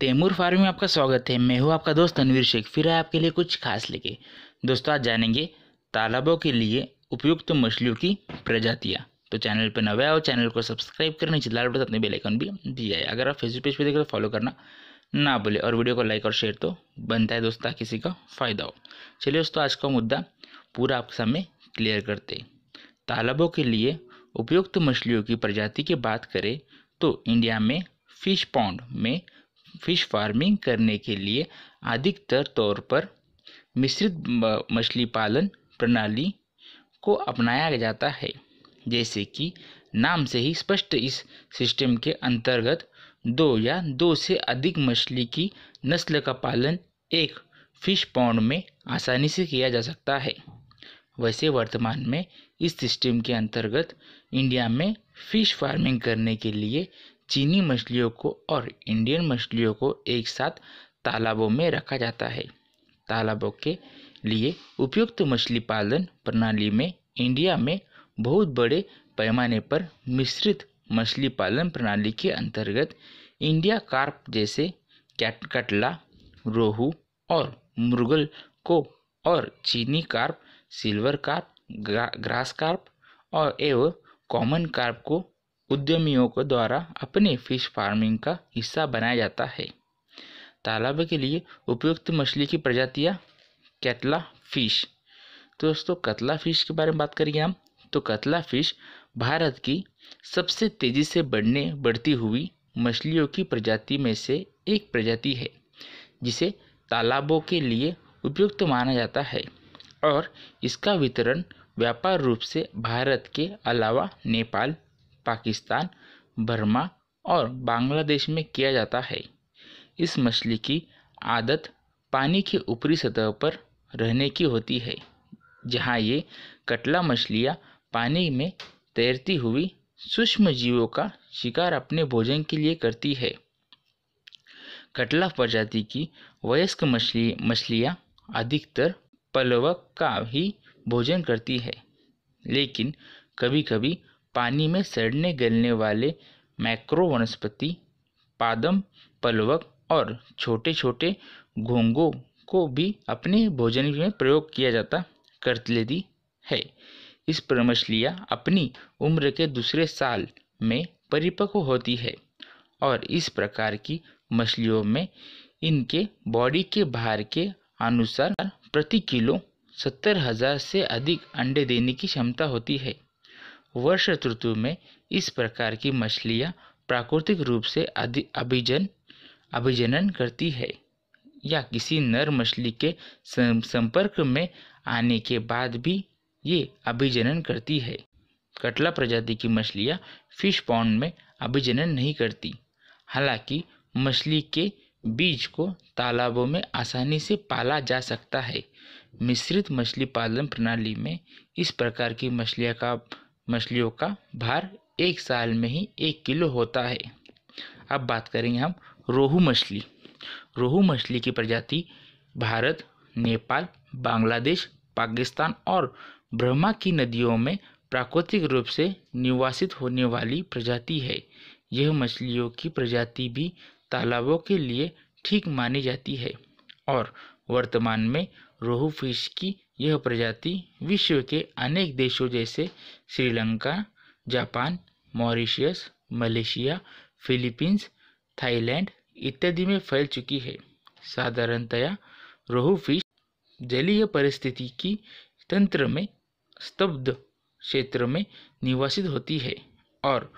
Taimur farming में आपका स्वागत है मैं हूँ आपका दोस्त तनवीर शेख फिर है आपके लिए कुछ खास लेके दोस्तों आज जानेंगे तालाबों के लिए उपयुक्त मछलियों की प्रजातियाँ तो चैनल पर नवे आओ चैनल को सब्सक्राइब करना नीचे लाल बटन बेलाइकन भी दिया है अगर आप फेसबुक पेज पर देखें तो फॉलो करना ना भूले और वीडियो को लाइक और शेयर तो बनता है दोस्तों किसी का फ़ायदा हो चलिए दोस्तों आज का मुद्दा पूरा आपके सामने क्लियर करते तालाबों के लिए उपयुक्त मछलियों की प्रजाति की बात करें तो इंडिया में फिश पॉन्ड में फिश फार्मिंग करने के लिए अधिकतर तौर पर मिश्रित मछली पालन प्रणाली को अपनाया जाता है जैसे कि नाम से ही स्पष्ट इस सिस्टम के अंतर्गत दो या दो से अधिक मछली की नस्ल का पालन एक फिश पॉन्ड में आसानी से किया जा सकता है वैसे वर्तमान में इस सिस्टम के अंतर्गत इंडिया में फिश फार्मिंग करने के लिए चीनी मछलियों को और इंडियन मछलियों को एक साथ तालाबों में रखा जाता है तालाबों के लिए उपयुक्त मछली पालन प्रणाली में इंडिया में बहुत बड़े पैमाने पर मिश्रित मछली पालन प्रणाली के अंतर्गत इंडिया कार्प जैसे कैट कटला रोहू और मुर्गल को और चीनी carp silver carp grass carp और एवं कॉमन कार्प को उद्यमियों को द्वारा अपने फिश फार्मिंग का हिस्सा बनाया जाता है तालाब के लिए उपयुक्त मछली की प्रजातियाँ कैतला फिश तो दोस्तों कतला फिश के बारे में बात करिए हम तो कतला फिश भारत की सबसे तेज़ी से बढ़ने बढ़ती हुई मछलियों की प्रजाति में से एक प्रजाति है जिसे तालाबों के लिए उपयुक्त माना जाता है और इसका वितरण व्यापार रूप से भारत के अलावा नेपाल पाकिस्तान बर्मा और बांग्लादेश में किया जाता है इस मछली की आदत पानी के ऊपरी सतह पर रहने की होती है जहाँ ये कटला मछलियाँ पानी में तैरती हुई सूक्ष्म जीवों का शिकार अपने भोजन के लिए करती है कटला प्रजाति की वयस्क मछली मछलियाँ अधिकतर पलवक का ही भोजन करती है लेकिन कभी कभी पानी में सड़ने गलने वाले मैक्रो वनस्पति पादम पलवक और छोटे छोटे घोंगों को भी अपने भोजन में प्रयोग किया जाता कर लेती है इस पर मछलियाँ अपनी उम्र के दूसरे साल में परिपक्व होती है और इस प्रकार की मछलियों में इनके बॉडी के भार के अनुसार प्रति किलो सत्तर हज़ार से अधिक अंडे देने की क्षमता होती है वर्ष ऋतु में इस प्रकार की मछलियाँ प्राकृतिक रूप से अधि अभिजन अभिजनन करती है या किसी नर मछली के संपर्क में आने के बाद भी ये अभिजनन करती है कटला प्रजाति की मछलियाँ फिश पॉन्ड में अभिजनन नहीं करती हालांकि मछली के बीज को तालाबों में आसानी से पाला जा सकता है मिश्रित मछली पालन प्रणाली में इस प्रकार की मछलियाँ का मछलियों का भार एक साल में ही एक किलो होता है अब बात करेंगे हम रोहू मछली रोहू मछली की प्रजाति भारत नेपाल बांग्लादेश पाकिस्तान और ब्रह्मा की नदियों में प्राकृतिक रूप से निवासित होने वाली प्रजाति है यह मछलियों की प्रजाति भी तालाबों के लिए ठीक मानी जाती है और वर्तमान में रोहू फिश की यह प्रजाति विश्व के अनेक देशों जैसे Sri Lanka Japan Mauritius Malaysia Philippines Thailand इत्यादि में फैल चुकी है साधारणतया रोहू फिश जलीय परिस्थिति की तंत्र में स्तब्ध क्षेत्र में निवासित होती है और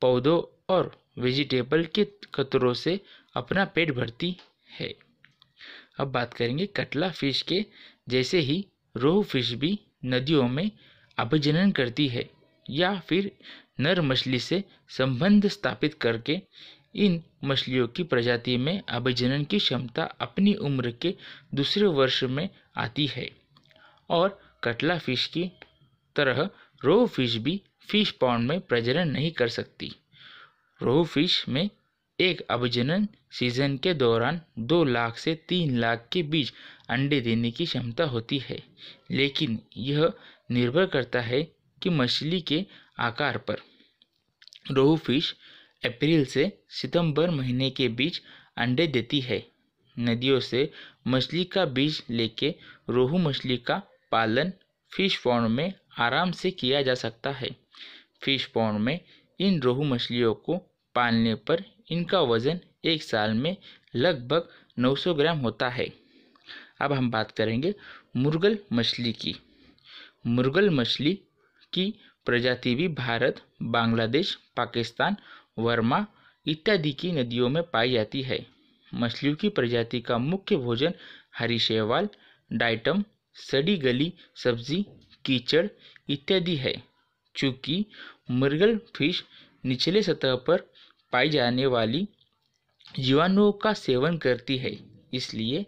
पौधों और वेजिटेबल के कतरों से अपना पेट भरती है अब बात करेंगे कटला फिश के जैसे ही रोहू फिश भी नदियों में अभिजनन करती है या फिर नर मछली से संबंध स्थापित करके इन मछलियों की प्रजाति में अभिजनन की क्षमता अपनी उम्र के दूसरे वर्ष में आती है और कटला फिश की तरह रोहू फिश भी फिश पॉन्ड में प्रजनन नहीं कर सकती रोहू फिश में एक अभिजनन सीजन के दौरान दो लाख से तीन लाख के बीच अंडे देने की क्षमता होती है लेकिन यह निर्भर करता है कि मछली के आकार पर रोहू फिश अप्रैल से सितंबर महीने के बीच अंडे देती है नदियों से मछली का बीज लेके रोहू मछली का पालन फिश पॉन्ड में आराम से किया जा सकता है फिश पॉन्ड में इन रोहू मछलियों को पालने पर इनका वज़न एक साल में लगभग 900 ग्राम होता है अब हम बात करेंगे मुर्गल मछली की मुर्गल मछली की प्रजाति भी भारत बांग्लादेश पाकिस्तान वर्मा इत्यादि की नदियों में पाई जाती है मछलियों की प्रजाति का मुख्य भोजन हरी शैवाल डाइटम सड़ी गली सब्जी कीचड़ इत्यादि है चूँकि मुर्गल फिश निचले सतह पर पाई जाने वाली जीवाणुओं का सेवन करती है इसलिए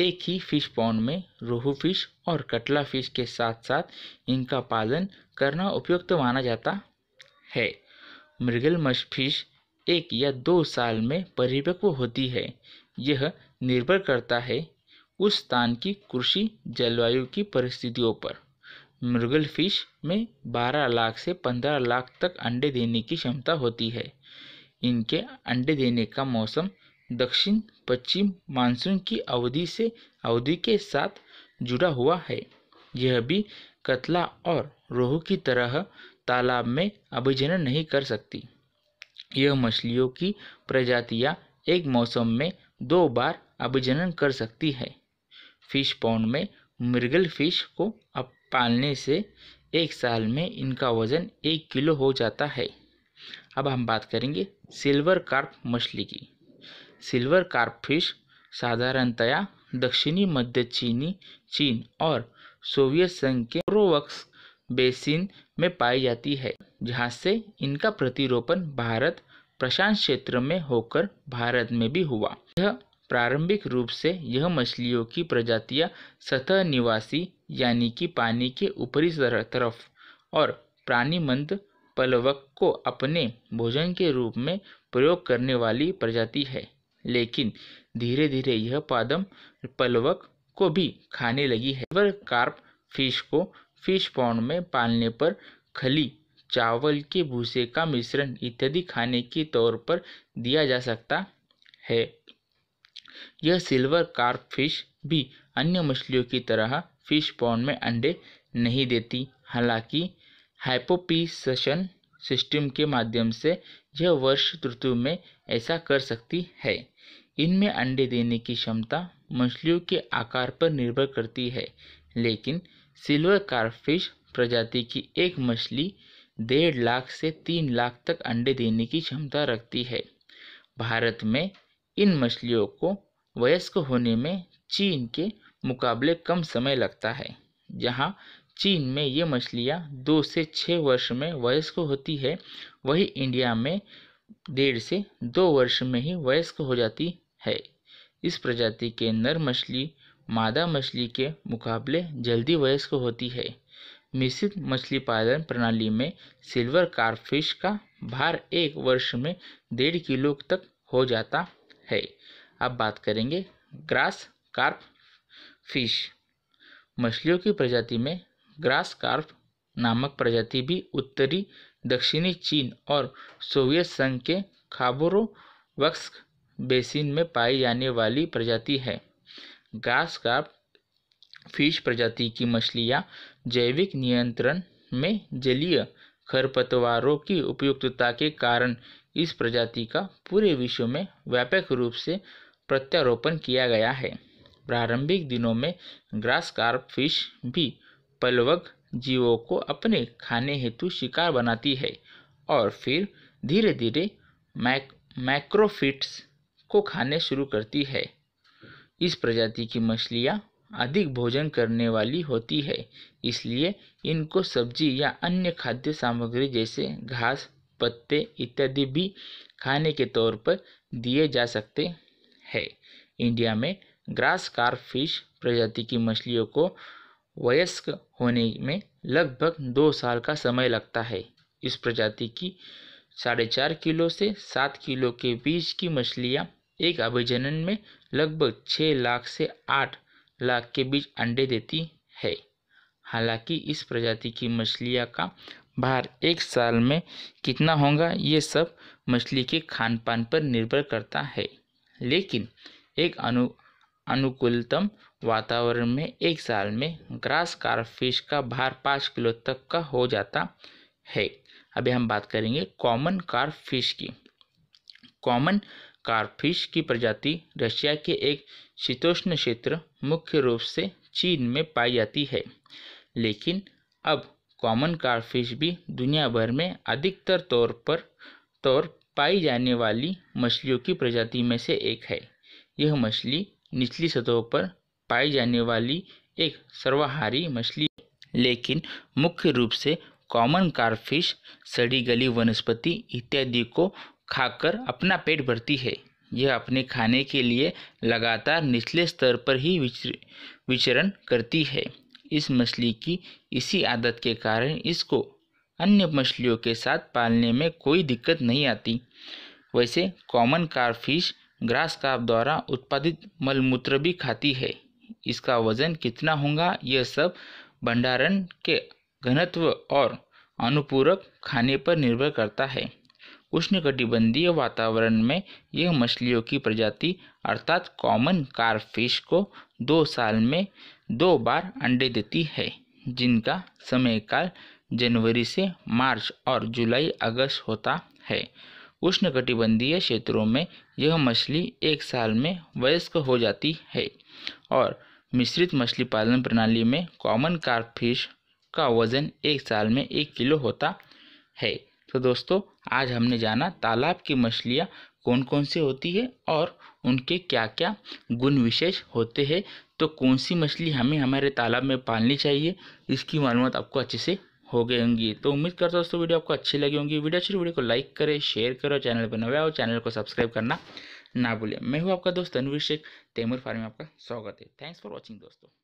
एक ही फिश पॉन्ड में रोहू फिश और कटला फिश के साथ साथ इनका पालन करना उपयुक्त माना जाता है मृगल मछ फिश एक या दो साल में परिपक्व होती है यह निर्भर करता है उस स्थान की कृषि जलवायु की परिस्थितियों पर मृगल फिश में 12 लाख से 15 लाख तक अंडे देने की क्षमता होती है इनके अंडे देने का मौसम दक्षिण पश्चिम मानसून की अवधि से अवधि के साथ जुड़ा हुआ है यह भी कतला और रोहू की तरह तालाब में अभिजनन नहीं कर सकती यह मछलियों की प्रजातियां एक मौसम में दो बार अभिजनन कर सकती है फिश पॉन्ड में मृगल फिश को अब पालने से एक साल में इनका वज़न एक किलो हो जाता है अब हम बात करेंगे सिल्वर कार्प मछली की सिल्वर कार्पफिश साधारणतया दक्षिणी मध्य चीनी चीन और सोवियत संघ के रोवक्स बेसिन में पाई जाती है जहाँ से इनका प्रतिरोपण भारत प्रशांत क्षेत्र में होकर भारत में भी हुआ यह प्रारंभिक रूप से यह मछलियों की प्रजातियां सतह निवासी यानी कि पानी के ऊपरी तरफ और प्राणीमंद पलवक को अपने भोजन के रूप में प्रयोग करने वाली प्रजाति है लेकिन धीरे धीरे यह पादम पलवक को भी खाने लगी है रिवर कार्प फिश को फिश पॉन्ड में पालने पर खली चावल के भूसे का मिश्रण इत्यादि खाने के तौर पर दिया जा सकता है यह सिल्वर कार्प फिश भी अन्य मछलियों की तरह फिश पॉन्ड में अंडे नहीं देती हालांकि हाइपोपीसन सिस्टम के माध्यम से यह वर्ष ऋतु में ऐसा कर सकती है इनमें अंडे देने की क्षमता मछलियों के आकार पर निर्भर करती है लेकिन सिल्वर कार्फिश प्रजाति की एक मछली डेढ़ लाख से तीन लाख तक अंडे देने की क्षमता रखती है भारत में इन मछलियों को वयस्क होने में चीन के मुकाबले कम समय लगता है जहाँ चीन में ये मछलियाँ दो से छः वर्ष में वयस्क होती है वही इंडिया में डेढ़ से दो वर्ष में ही वयस्क हो जाती है इस प्रजाति के नर मछली मादा मछली के मुकाबले जल्दी वयस्क होती है मिश्रित मछली पालन प्रणाली में सिल्वर कारफिश का भार एक वर्ष में डेढ़ किलो तक हो जाता है अब बात करेंगे ग्रास कार्प फिश मछलियों की प्रजाति में ग्रास कार्फ नामक प्रजाति भी उत्तरी दक्षिणी चीन और सोवियत संघ के खाबोरो वक्स्क बेसिन में पाई जाने वाली प्रजाति है ग्रास कार्फ फिश प्रजाति की मछलियाँ जैविक नियंत्रण में जलीय खरपतवारों की उपयुक्तता के कारण इस प्रजाति का पूरे विश्व में व्यापक रूप से प्रत्यारोपण किया गया है प्रारंभिक दिनों में ग्रास कार्प फिश भी पलवक जीवों को अपने खाने हेतु शिकार बनाती है और फिर धीरे धीरे मैक मैक्रोफिट्स को खाने शुरू करती है इस प्रजाति की मछलियाँ अधिक भोजन करने वाली होती है इसलिए इनको सब्जी या अन्य खाद्य सामग्री जैसे घास पत्ते इत्यादि भी खाने के तौर पर दिए जा सकते हैं इंडिया में ग्रास कार फिश प्रजाति की मछलियों को वयस्क होने में लगभग दो साल का समय लगता है इस प्रजाति की साढ़े चार किलो से सात किलो के बीच की मछलियाँ एक अभिजनन में लगभग छः लाख से आठ लाख के बीच अंडे देती है हालांकि इस प्रजाति की मछलियाँ का भार एक साल में कितना होगा ये सब मछली के खान पान पर निर्भर करता है लेकिन एक अनु अनुकूलतम वातावरण में एक साल में ग्रास कारफिश का भार पाँच किलो तक का हो जाता है अभी हम बात करेंगे कॉमन कारफिश की कॉमन कारफिश की प्रजाति रशिया के एक शीतोष्ण क्षेत्र मुख्य रूप से चीन में पाई जाती है लेकिन अब कॉमन कारफिश भी दुनिया भर में अधिकतर तौर पर तौर पाई जाने वाली मछलियों की प्रजाति में से एक है यह मछली निचली सतहों पर पाई जाने वाली एक सर्वाहारी मछली लेकिन मुख्य रूप से कॉमन कारफिश सड़ी गली वनस्पति इत्यादि को खाकर अपना पेट भरती है यह अपने खाने के लिए लगातार निचले स्तर पर ही विचरण करती है इस मछली की इसी आदत के कारण इसको अन्य मछलियों के साथ पालने में कोई दिक्कत नहीं आती वैसे कॉमन कारफिश ग्रास कार्प द्वारा उत्पादित मलमूत्र भी खाती है इसका वजन कितना होगा यह सब भंडारण के घनत्व और अनुपूरक खाने पर निर्भर करता है उष्णकटिबंधीय वातावरण में यह मछलियों की प्रजाति अर्थात कॉमन कारफिश को दो साल में दो बार अंडे देती है जिनका समयकाल जनवरी से मार्च और जुलाई अगस्त होता है उष्णकटिबंधीय क्षेत्रों में यह मछली एक साल में वयस्क हो जाती है और मिश्रित मछली पालन प्रणाली में कॉमन कार्प फिश का वज़न एक साल में एक किलो होता है तो दोस्तों आज हमने जाना तालाब की मछलियाँ कौन कौन सी होती है और उनके क्या क्या गुण विशेष होते हैं तो कौन सी मछली हमें हमारे तालाब में पालनी चाहिए इसकी मालूम आपको अच्छे से हो गए होंगी तो उम्मीद करता हूँ दोस्तों वीडियो आपको अच्छी लगी होंगी वीडियो अच्छी वीडियो को लाइक करें शेयर करो चैनल पर नवे और चैनल को सब्सक्राइब करना ना भूलें मैं हूँ आपका दोस्त तनवीर शेख तैमूर फार्मी आपका स्वागत है थैंक्स फॉर वॉचिंग दोस्तों